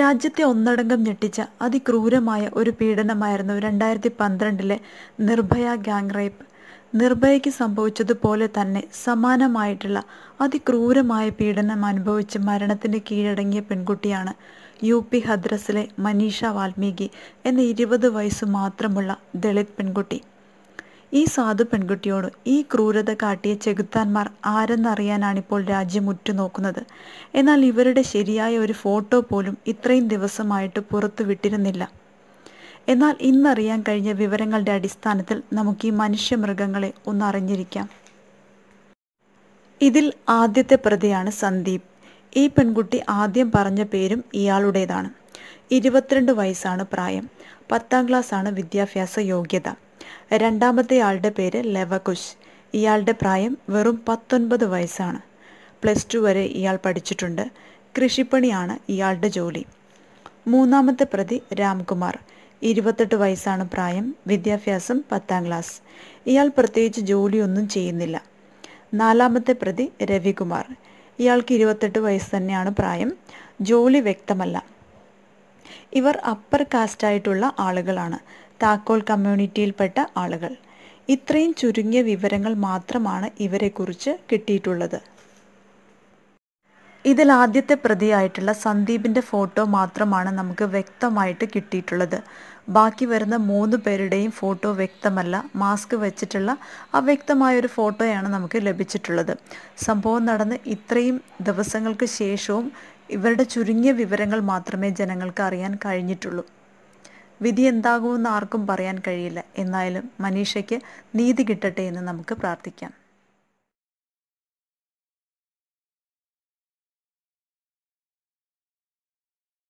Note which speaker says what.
Speaker 1: രാജ്യത്തെ ഒന്നടങ്കം ഞെട്ടിച്ച അതിക്രൂരമായ ഒരു പീഡനമായിരുന്നു രണ്ടായിരത്തി പന്ത്രണ്ടിലെ നിർഭയ ഗാങ് റേപ്പ് നിർഭയയ്ക്ക് സംഭവിച്ചതുപോലെ തന്നെ സമാനമായിട്ടുള്ള അതിക്രൂരമായ പീഡനം അനുഭവിച്ച് മരണത്തിന് കീഴടങ്ങിയ പെൺകുട്ടിയാണ് യു പി ഹദ്രസിലെ മനീഷ വാൽമീകി എന്ന ഇരുപത് വയസ്സു മാത്രമുള്ള ദളിത് പെൺകുട്ടി ഈ സാധു പെൺകുട്ടിയോട് ഈ ക്രൂരത കാട്ടിയ ചെകുത്താന്മാർ ആരെന്നറിയാനാണിപ്പോൾ രാജ്യം ഉറ്റുനോക്കുന്നത് എന്നാൽ ഇവരുടെ ശരിയായ ഒരു ഫോട്ടോ പോലും ഇത്രയും ദിവസമായിട്ട് പുറത്തു വിട്ടിരുന്നില്ല എന്നാൽ ഇന്നറിയാൻ കഴിഞ്ഞ വിവരങ്ങളുടെ അടിസ്ഥാനത്തിൽ നമുക്ക് ഈ മനുഷ്യമൃഗങ്ങളെ മൃഗങ്ങളെ അറിഞ്ഞിരിക്കാം ഇതിൽ ആദ്യത്തെ പ്രതിയാണ് സന്ദീപ് ഈ പെൺകുട്ടി ആദ്യം പറഞ്ഞ പേരും ഇയാളുടേതാണ് ഇരുപത്തിരണ്ട് വയസ്സാണ് പ്രായം പത്താം ആണ് വിദ്യാഭ്യാസ യോഗ്യത രണ്ടാമത്തെ ആളുടെ പേര് ലെവകുശ് ഇയാളുടെ പ്രായം വെറും പത്തൊൻപത് വയസ്സാണ് പ്ലസ് ടു വരെ ഇയാൾ പഠിച്ചിട്ടുണ്ട് കൃഷിപ്പണിയാണ് ഇയാളുടെ ജോലി മൂന്നാമത്തെ പ്രതി രാംകുമാർ ഇരുപത്തെട്ട് വയസ്സാണ് പ്രായം വിദ്യാഭ്യാസം പത്താം ക്ലാസ് ഇയാൾ പ്രത്യേകിച്ച് ജോലിയൊന്നും ചെയ്യുന്നില്ല നാലാമത്തെ പ്രതി രവികുമാർ ഇയാൾക്ക് ഇരുപത്തെട്ട് വയസ്സ് തന്നെയാണ് പ്രായം ജോലി വ്യക്തമല്ല ഇവർ അപ്പർ കാസ്റ്റായിട്ടുള്ള ആളുകളാണ് താക്കോൽ കമ്മ്യൂണിറ്റിയിൽപ്പെട്ട ആളുകൾ ഇത്രയും ചുരുങ്ങിയ വിവരങ്ങൾ മാത്രമാണ് ഇവരെക്കുറിച്ച് കിട്ടിയിട്ടുള്ളത് ഇതിൽ ആദ്യത്തെ പ്രതിയായിട്ടുള്ള സന്ദീപിൻ്റെ ഫോട്ടോ മാത്രമാണ് നമുക്ക് വ്യക്തമായിട്ട് കിട്ടിയിട്ടുള്ളത് ബാക്കി വരുന്ന മൂന്ന് പേരുടെയും ഫോട്ടോ വ്യക്തമല്ല മാസ്ക് വെച്ചിട്ടുള്ള അവ്യക്തമായൊരു ഫോട്ടോയാണ് നമുക്ക് ലഭിച്ചിട്ടുള്ളത് സംഭവം നടന്ന് ഇത്രയും ദിവസങ്ങൾക്ക് ശേഷവും ഇവരുടെ ചുരുങ്ങിയ വിവരങ്ങൾ മാത്രമേ ജനങ്ങൾക്ക് അറിയാൻ കഴിഞ്ഞിട്ടുള്ളൂ വിധി എന്താകുമെന്ന് ആർക്കും പറയാൻ കഴിയില്ല എന്നായാലും മനീഷയ്ക്ക് നീതി കിട്ടട്ടെ എന്ന് നമുക്ക് പ്രാർത്ഥിക്കാം